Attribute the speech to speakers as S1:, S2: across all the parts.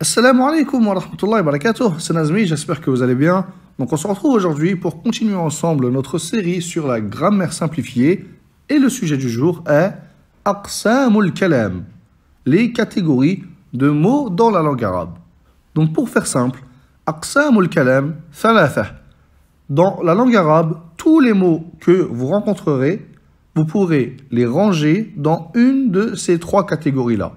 S1: Assalamu alaikum wa rahmatullahi wa barakatuh, c'est Nazmi, j'espère que vous allez bien. Donc on se retrouve aujourd'hui pour continuer ensemble notre série sur la grammaire simplifiée et le sujet du jour est Aqsamul Kalam, les catégories de mots dans la langue arabe. Donc pour faire simple, Aqsamul Kalam, Dans la langue arabe, tous les mots que vous rencontrerez, vous pourrez les ranger dans une de ces trois catégories-là.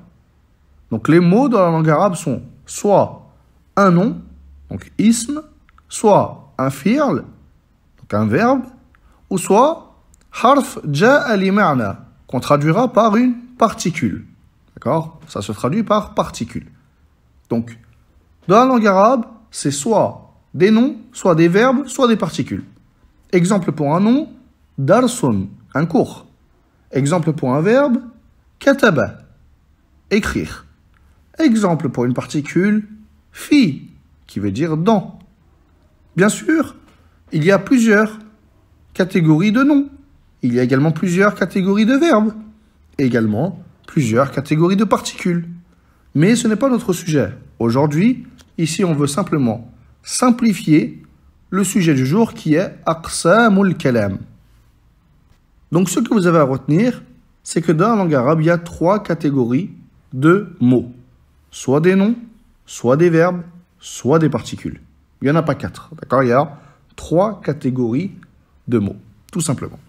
S1: Donc les mots dans la langue arabe sont soit un nom, donc ism, soit un fi'l, donc un verbe, ou soit harf ja alimana, qu'on traduira par une particule. D'accord Ça se traduit par particule. Donc, dans la langue arabe, c'est soit des noms, soit des verbes, soit des particules. Exemple pour un nom, darsun, un cours. Exemple pour un verbe, kataba, écrire. Exemple pour une particule fi, qui veut dire dans. Bien sûr, il y a plusieurs catégories de noms. Il y a également plusieurs catégories de verbes. également plusieurs catégories de particules. Mais ce n'est pas notre sujet. Aujourd'hui, ici, on veut simplement simplifier le sujet du jour qui est Aqsamul Kalam. Donc ce que vous avez à retenir, c'est que dans la langue arabe, il y a trois catégories de mots soit des noms, soit des verbes, soit des particules. Il n'y en a pas quatre, d'accord Il y a trois catégories de mots, tout simplement.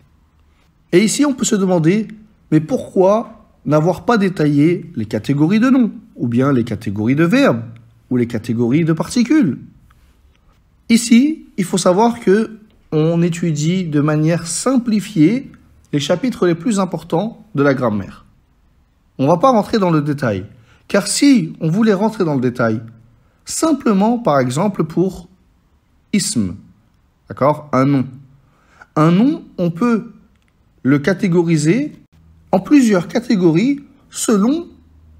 S1: Et ici, on peut se demander, mais pourquoi n'avoir pas détaillé les catégories de noms, ou bien les catégories de verbes, ou les catégories de particules Ici, il faut savoir que on étudie de manière simplifiée les chapitres les plus importants de la grammaire. On ne va pas rentrer dans le détail, car si on voulait rentrer dans le détail, simplement par exemple pour ism, d'accord Un nom. Un nom, on peut le catégoriser en plusieurs catégories selon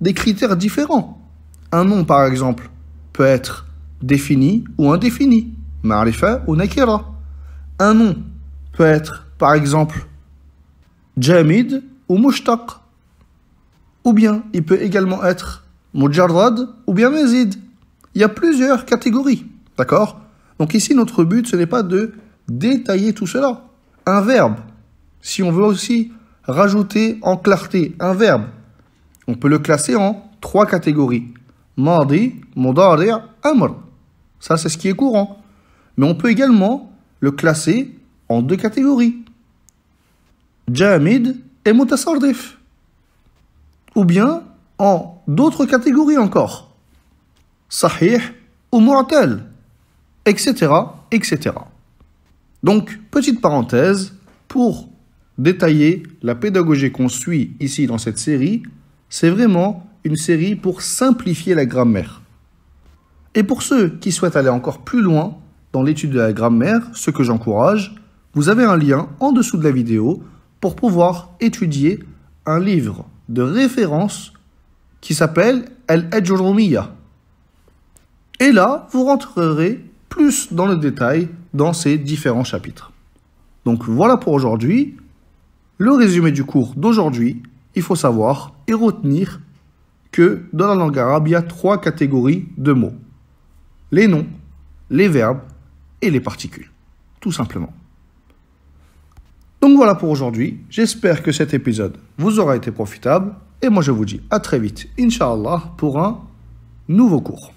S1: des critères différents. Un nom, par exemple, peut être défini ou indéfini, marifa ou nakira. Un nom peut être, par exemple, jamid ou mushtaq. Ou bien, il peut également être Mujarrad ou bien Mezid. Il y a plusieurs catégories, d'accord Donc ici, notre but, ce n'est pas de détailler tout cela. Un verbe, si on veut aussi rajouter en clarté un verbe, on peut le classer en trois catégories. Mardi, Mudari, Amr. Ça, c'est ce qui est courant. Mais on peut également le classer en deux catégories. Jamid et Mutasardif. Ou bien d'autres catégories encore. Sahih ou tel etc., etc. Donc, petite parenthèse pour détailler la pédagogie qu'on suit ici dans cette série. C'est vraiment une série pour simplifier la grammaire. Et pour ceux qui souhaitent aller encore plus loin dans l'étude de la grammaire, ce que j'encourage, vous avez un lien en dessous de la vidéo pour pouvoir étudier un livre de référence qui s'appelle Al-Ajrumiya. Et là, vous rentrerez plus dans le détail dans ces différents chapitres. Donc voilà pour aujourd'hui. Le résumé du cours d'aujourd'hui, il faut savoir et retenir que dans la langue arabe, il y a trois catégories de mots. Les noms, les verbes et les particules, tout simplement. Donc voilà pour aujourd'hui, j'espère que cet épisode vous aura été profitable. Et moi, je vous dis à très vite, Inch'Allah, pour un nouveau cours.